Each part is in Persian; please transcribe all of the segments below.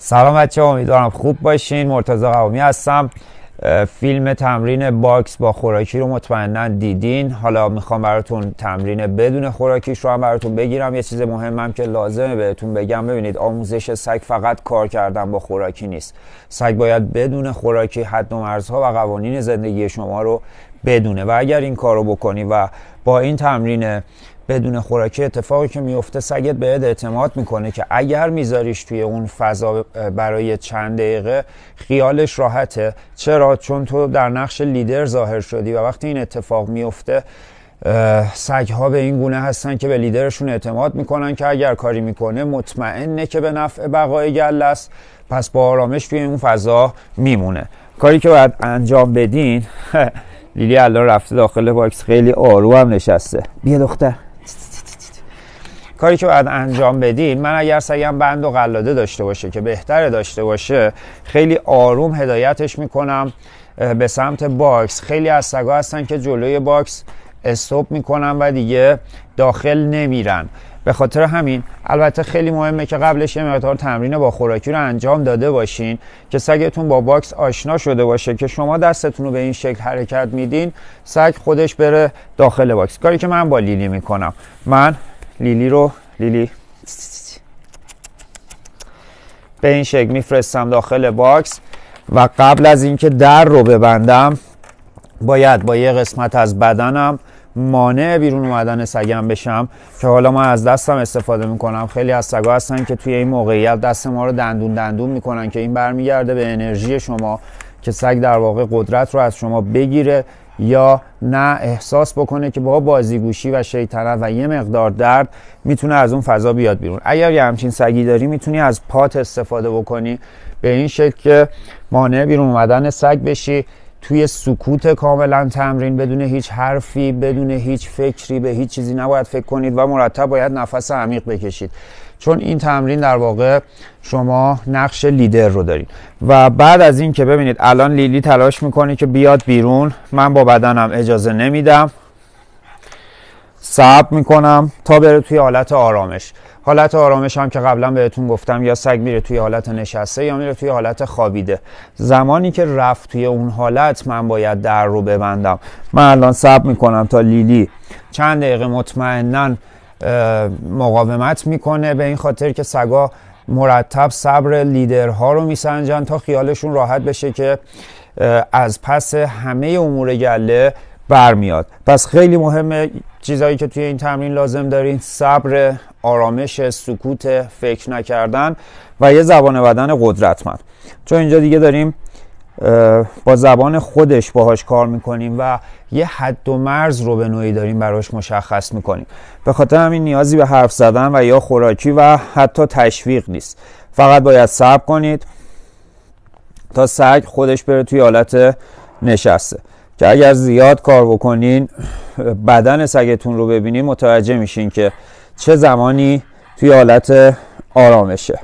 سلام بچه امیدوارم خوب باشین مرتضی قوامی هستم فیلم تمرین باکس با خوراکی رو مطمئنا دیدین حالا میخوام براتون تمرین بدون خوراکیش رو هم براتون بگیرم یه چیز مهمم که لازمه بهتون بگم ببینید آموزش سگ فقط کار کردن با خوراکی نیست سگ باید بدون خوراکی حد و مرزها و قوانین زندگی شما رو بدونه و اگر این کار رو بکنی و با این تمرین بدون خوراکی اتفاقی که میفته سگت بهت اعتماد میکنه که اگر میذاریش توی اون فضا برای چند دقیقه خیالش راحته چرا چون تو در نقش لیدر ظاهر شدی و وقتی این اتفاق میفته سگ ها به این گونه هستن که به لیدرشون اعتماد میکنن که اگر کاری میکنه مطمئنه که به نفع بقای گله است پس با آرامش توی اون فضا میمونه کاری که باید انجام بدین لیلی الان رفته داخل باکس خیلی آروم نشسته بیا دختر کاری که باید انجام بدین من اگر سگم بند و قلاده داشته باشه که بهتره داشته باشه خیلی آروم هدایتش میکنم به سمت باکس خیلی از سگا هستن که جلوی باکس استوب میکنن و دیگه داخل نمیرن به خاطر همین البته خیلی مهمه که قبلش یه مقدار تمرین با خوراکی رو انجام داده باشین که سگتون با باکس آشنا شده باشه که شما دستتون رو به این شکل حرکت میدین سگ خودش بره داخل باکس کاری که من با لیلی میکنم من لیلی رو لیلی به این شکل میفرستم داخل باکس و قبل از اینکه در رو ببندم باید با یه قسمت از بدنم مانع بیرون اومدن سگم بشم که حالا من از دستم استفاده میکنم خیلی از سگا هستن که توی این موقعیت دست ما رو دندون دندون میکنن که این برمیگرده به انرژی شما که سگ در واقع قدرت رو از شما بگیره یا نه احساس بکنه که با بازیگوشی و شیطنت و یه مقدار درد میتونه از اون فضا بیاد بیرون اگر یه همچین سگی داری میتونی از پات استفاده بکنی به این شکل که مانع بیرون اومدن سگ بشی توی سکوت کاملا تمرین بدون هیچ حرفی بدون هیچ فکری به هیچ چیزی نباید فکر کنید و مرتب باید نفس عمیق بکشید چون این تمرین در واقع شما نقش لیدر رو دارید و بعد از این که ببینید الان لیلی تلاش میکنه که بیاد بیرون من با بدنم اجازه نمیدم صبر میکنم تا بره توی حالت آرامش حالت آرامش هم که قبلا بهتون گفتم یا سگ میره توی حالت نشسته یا میره توی حالت خوابیده زمانی که رفت توی اون حالت من باید در رو ببندم من الان صبر میکنم تا لیلی چند دقیقه مطمئنا مقاومت میکنه به این خاطر که سگا مرتب صبر لیدرها رو میسنجن تا خیالشون راحت بشه که از پس همه امور گله برمیاد پس خیلی مهمه چیزهایی که توی این تمرین لازم دارین صبر آرامش سکوت فکر نکردن و یه زبان بدن قدرتمند چون اینجا دیگه داریم با زبان خودش باهاش کار میکنیم و یه حد و مرز رو به نوعی داریم براش مشخص میکنیم به خاطر همین نیازی به حرف زدن و یا خوراکی و حتی تشویق نیست فقط باید صبر کنید تا سگ خودش بره توی حالت نشسته که اگر زیاد کار بکنین بدن سگتون رو ببینین متوجه میشین که چه زمانی توی حالت آرامشه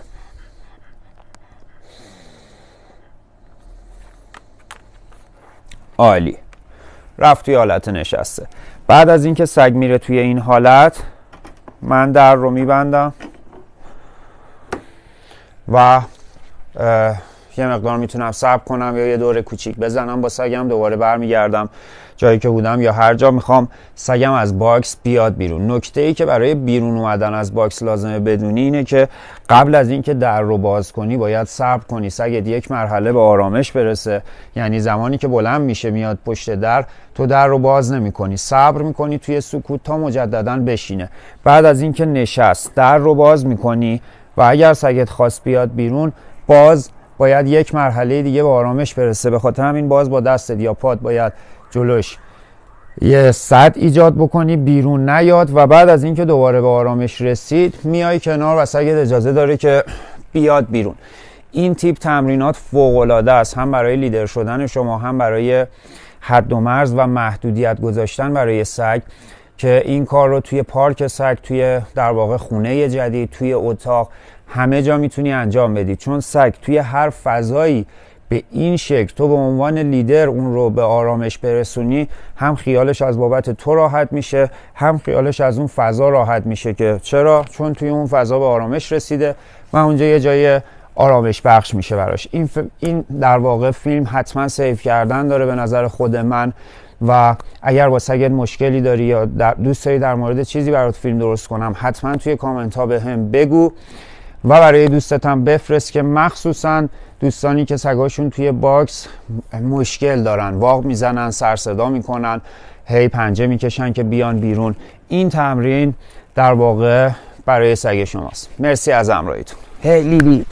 عالی رفت توی حالت نشسته بعد از اینکه سگ میره توی این حالت من در رو میبندم و یه مقدار میتونم صبر کنم یا یه دور کوچیک بزنم با سگم دوباره برمیگردم جایی که بودم یا هر جا میخوام سگم از باکس بیاد بیرون نکته ای که برای بیرون اومدن از باکس لازمه بدونی اینه که قبل از اینکه در رو باز کنی باید صبر کنی سگت یک مرحله به آرامش برسه یعنی زمانی که بلند میشه میاد پشت در تو در رو باز نمیکنی صبر میکنی توی سکوت تا مجددا بشینه بعد از اینکه نشست در رو باز میکنی و اگر سگت خواست بیاد بیرون باز باید یک مرحله دیگه به آرامش برسه به خاطر همین باز با دست یا پاد باید جلوش یه صد ایجاد بکنی بیرون نیاد و بعد از اینکه دوباره به آرامش رسید میای کنار و سگت اجازه داره که بیاد بیرون این تیپ تمرینات فوق العاده است هم برای لیدر شدن شما هم برای حد و مرز و محدودیت گذاشتن برای سگ که این کار رو توی پارک سگ توی در واقع خونه جدید توی اتاق همه جا میتونی انجام بدی چون سگ توی هر فضایی به این شکل تو به عنوان لیدر اون رو به آرامش برسونی هم خیالش از بابت تو راحت میشه هم خیالش از اون فضا راحت میشه که چرا چون توی اون فضا به آرامش رسیده و اونجا یه جای آرامش بخش میشه براش این, این در واقع فیلم حتما سیف کردن داره به نظر خود من و اگر با سگت مشکلی داری یا دوست داری در مورد چیزی برات فیلم درست کنم حتما توی کامنت ها به هم بگو و برای دوستتم بفرست که مخصوصا دوستانی که سگاشون توی باکس مشکل دارن واق میزنن سرصدا میکنن هی پنجه میکشن که بیان بیرون این تمرین در واقع برای سگ شماست مرسی از همراهیتون هی لیلی